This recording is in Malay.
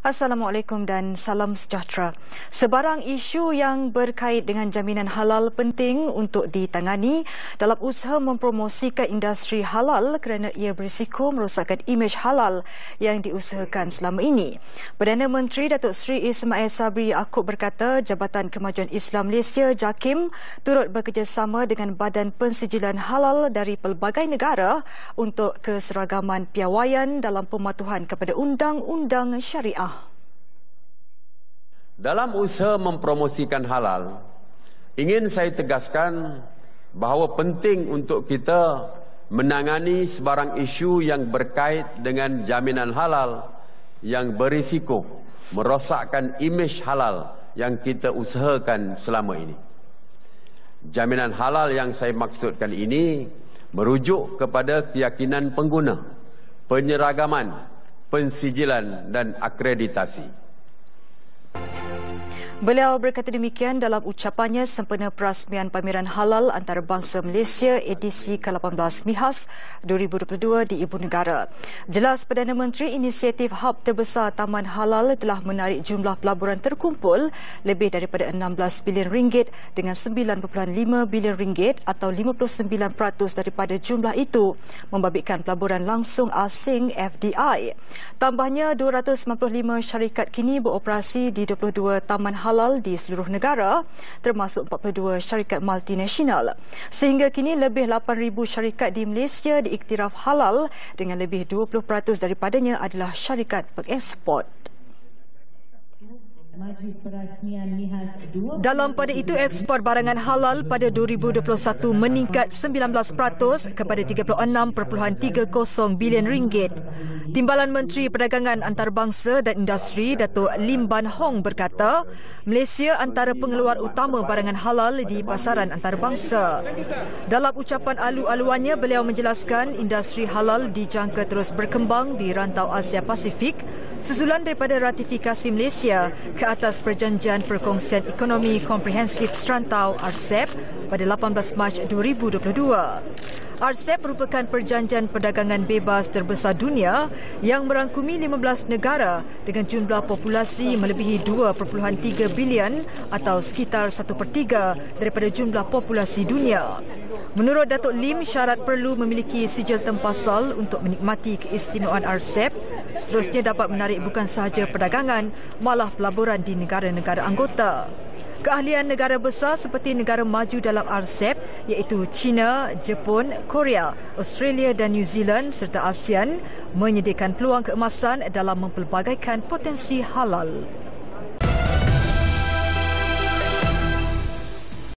Assalamualaikum dan salam sejahtera. Sebarang isu yang berkait dengan jaminan halal penting untuk ditangani dalam usaha mempromosikan industri halal kerana ia berisiko merosakkan imej halal yang diusahakan selama ini. Perdana Menteri Datuk Seri Ismail Sabri Yaakob berkata Jabatan Kemajuan Islam Malaysia JAKIM turut bekerjasama dengan Badan Pensijilan Halal dari pelbagai negara untuk keseragaman piawaian dalam pematuhan kepada undang-undang syariah. Dalam usaha mempromosikan halal, ingin saya tegaskan bahawa penting untuk kita menangani sebarang isu yang berkait dengan jaminan halal yang berisiko merosakkan imej halal yang kita usahakan selama ini. Jaminan halal yang saya maksudkan ini merujuk kepada keyakinan pengguna, penyeragaman, pensijilan dan akreditasi. Beliau berkata demikian dalam ucapannya sempena perasmian pameran halal antarabangsa Malaysia edisi ke-18 MIHAS 2022 di Ibu Negara. Jelas Perdana Menteri inisiatif hub terbesar Taman Halal telah menarik jumlah pelaburan terkumpul lebih daripada 16 bilion ringgit dengan 9.5 bilion ringgit atau 59% daripada jumlah itu membabitkan pelaburan langsung asing FDI. Tambahnya 295 syarikat kini beroperasi di 22 Taman Halal halal di seluruh negara termasuk 42 syarikat multinasional. Sehingga kini lebih 8,000 syarikat di Malaysia diiktiraf halal dengan lebih 20% daripadanya adalah syarikat pengeksport. Dalam pada itu, ekspor barangan halal pada 2021 meningkat 19% kepada 36.30 bilion ringgit. Timbalan Menteri Perdagangan Antarabangsa dan Industri, Datuk Lim Ban Hong berkata, Malaysia antara pengeluar utama barangan halal di pasaran antarabangsa. Dalam ucapan alu-aluannya, beliau menjelaskan industri halal dijangka terus berkembang di rantau Asia Pasifik, susulan daripada ratifikasi Malaysia ke atas Perjanjian Perkongsian Ekonomi Komprehensif Serantau RCEP pada 18 Mac 2022. RCEP merupakan perjanjian perdagangan bebas terbesar dunia yang merangkumi 15 negara dengan jumlah populasi melebihi 2.3 bilion atau sekitar 1 per 3 daripada jumlah populasi dunia. Menurut Datuk Lim, syarat perlu memiliki sijil tempasal untuk menikmati keistimewaan RCEP seterusnya dapat menarik bukan sahaja perdagangan, malah pelaburan di negara-negara anggota. Keahlian negara besar seperti negara maju dalam RCEP iaitu China, Jepun, Korea, Australia dan New Zealand serta ASEAN menyediakan peluang keemasan dalam mempelbagaikan potensi halal.